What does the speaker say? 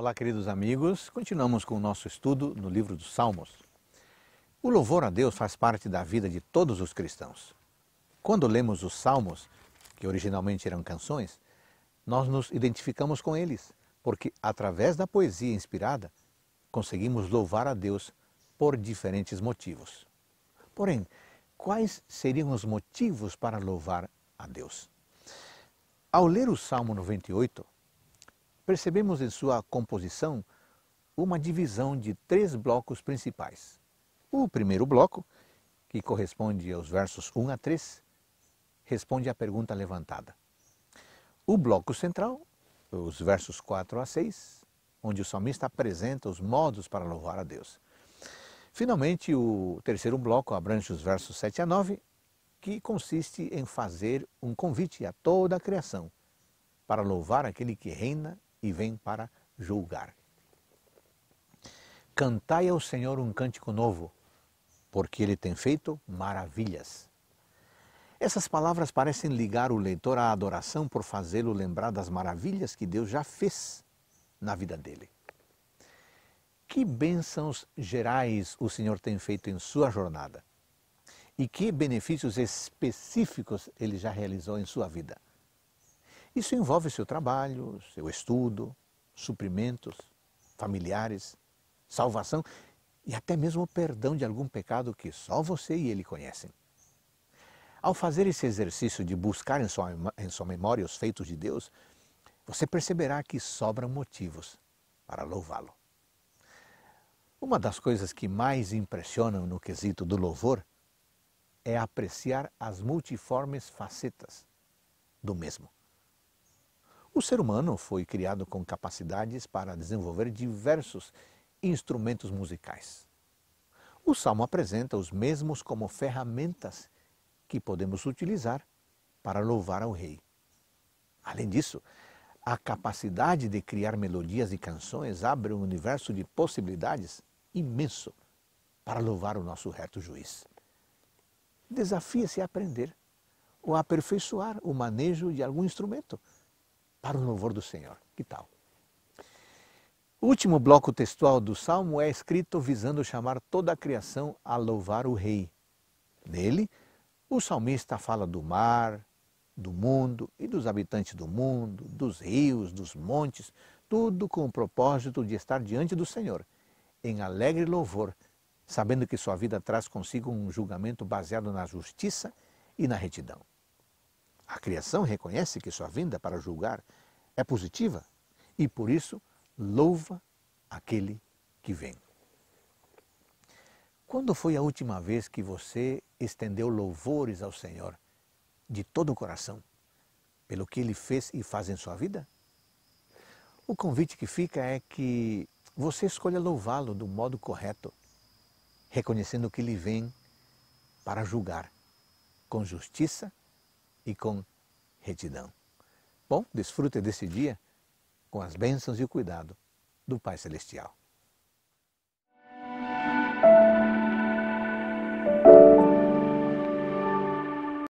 Olá, queridos amigos. Continuamos com o nosso estudo no livro dos Salmos. O louvor a Deus faz parte da vida de todos os cristãos. Quando lemos os Salmos, que originalmente eram canções, nós nos identificamos com eles, porque através da poesia inspirada, conseguimos louvar a Deus por diferentes motivos. Porém, quais seriam os motivos para louvar a Deus? Ao ler o Salmo 98, percebemos em sua composição uma divisão de três blocos principais. O primeiro bloco, que corresponde aos versos 1 a 3, responde à pergunta levantada. O bloco central, os versos 4 a 6, onde o salmista apresenta os modos para louvar a Deus. Finalmente, o terceiro bloco abrange os versos 7 a 9, que consiste em fazer um convite a toda a criação para louvar aquele que reina e vem para julgar. Cantai ao Senhor um cântico novo, porque ele tem feito maravilhas. Essas palavras parecem ligar o leitor à adoração por fazê-lo lembrar das maravilhas que Deus já fez na vida dele. Que bênçãos gerais o Senhor tem feito em sua jornada e que benefícios específicos ele já realizou em sua vida. Isso envolve seu trabalho, seu estudo, suprimentos, familiares, salvação e até mesmo o perdão de algum pecado que só você e ele conhecem. Ao fazer esse exercício de buscar em sua, em sua memória os feitos de Deus, você perceberá que sobram motivos para louvá-lo. Uma das coisas que mais impressionam no quesito do louvor é apreciar as multiformes facetas do mesmo. O ser humano foi criado com capacidades para desenvolver diversos instrumentos musicais. O salmo apresenta os mesmos como ferramentas que podemos utilizar para louvar ao rei. Além disso, a capacidade de criar melodias e canções abre um universo de possibilidades imenso para louvar o nosso reto juiz. Desafie-se a aprender ou aperfeiçoar o manejo de algum instrumento para o louvor do Senhor. Que tal? O último bloco textual do Salmo é escrito visando chamar toda a criação a louvar o Rei. Nele, o salmista fala do mar, do mundo e dos habitantes do mundo, dos rios, dos montes, tudo com o propósito de estar diante do Senhor, em alegre louvor, sabendo que sua vida traz consigo um julgamento baseado na justiça e na retidão. A criação reconhece que sua vinda para julgar é positiva e, por isso, louva aquele que vem. Quando foi a última vez que você estendeu louvores ao Senhor de todo o coração, pelo que ele fez e faz em sua vida? O convite que fica é que você escolha louvá-lo do modo correto, reconhecendo que ele vem para julgar com justiça e com retidão. Bom, desfrute desse dia com as bênçãos e o cuidado do Pai Celestial.